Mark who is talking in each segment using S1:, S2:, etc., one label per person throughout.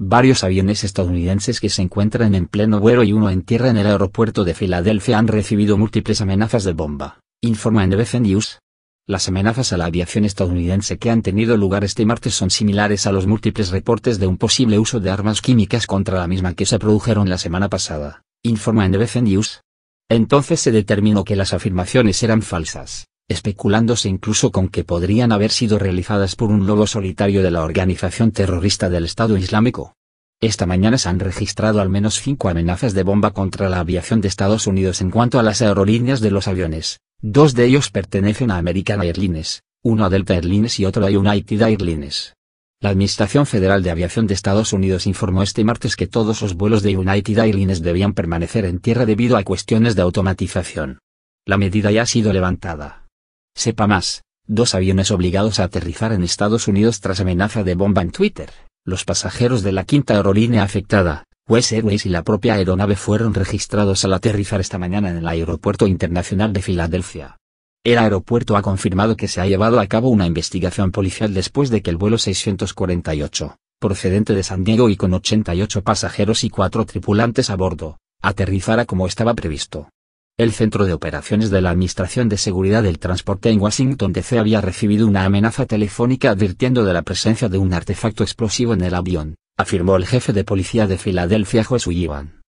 S1: Varios aviones estadounidenses que se encuentran en pleno vuelo y uno en tierra en el aeropuerto de Filadelfia han recibido múltiples amenazas de bomba, informa NBC News. Las amenazas a la aviación estadounidense que han tenido lugar este martes son similares a los múltiples reportes de un posible uso de armas químicas contra la misma que se produjeron la semana pasada, informa NBC News. Entonces se determinó que las afirmaciones eran falsas especulándose incluso con que podrían haber sido realizadas por un lobo solitario de la organización terrorista del Estado Islámico. Esta mañana se han registrado al menos cinco amenazas de bomba contra la aviación de Estados Unidos en cuanto a las aerolíneas de los aviones, dos de ellos pertenecen a American Airlines, uno a Delta Airlines y otro a United Airlines. La Administración Federal de Aviación de Estados Unidos informó este martes que todos los vuelos de United Airlines debían permanecer en tierra debido a cuestiones de automatización. La medida ya ha sido levantada. Sepa más, dos aviones obligados a aterrizar en Estados Unidos tras amenaza de bomba en Twitter. Los pasajeros de la quinta aerolínea afectada, West Airways y la propia aeronave fueron registrados al aterrizar esta mañana en el Aeropuerto Internacional de Filadelfia. El aeropuerto ha confirmado que se ha llevado a cabo una investigación policial después de que el vuelo 648, procedente de San Diego y con 88 pasajeros y cuatro tripulantes a bordo, aterrizara como estaba previsto. El Centro de Operaciones de la Administración de Seguridad del Transporte en Washington DC había recibido una amenaza telefónica advirtiendo de la presencia de un artefacto explosivo en el avión, afirmó el jefe de policía de Filadelfia Josue Iván.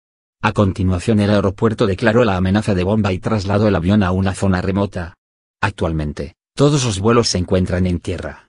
S1: A continuación el aeropuerto declaró la amenaza de bomba y trasladó el avión a una zona remota. Actualmente, todos los vuelos se encuentran en tierra.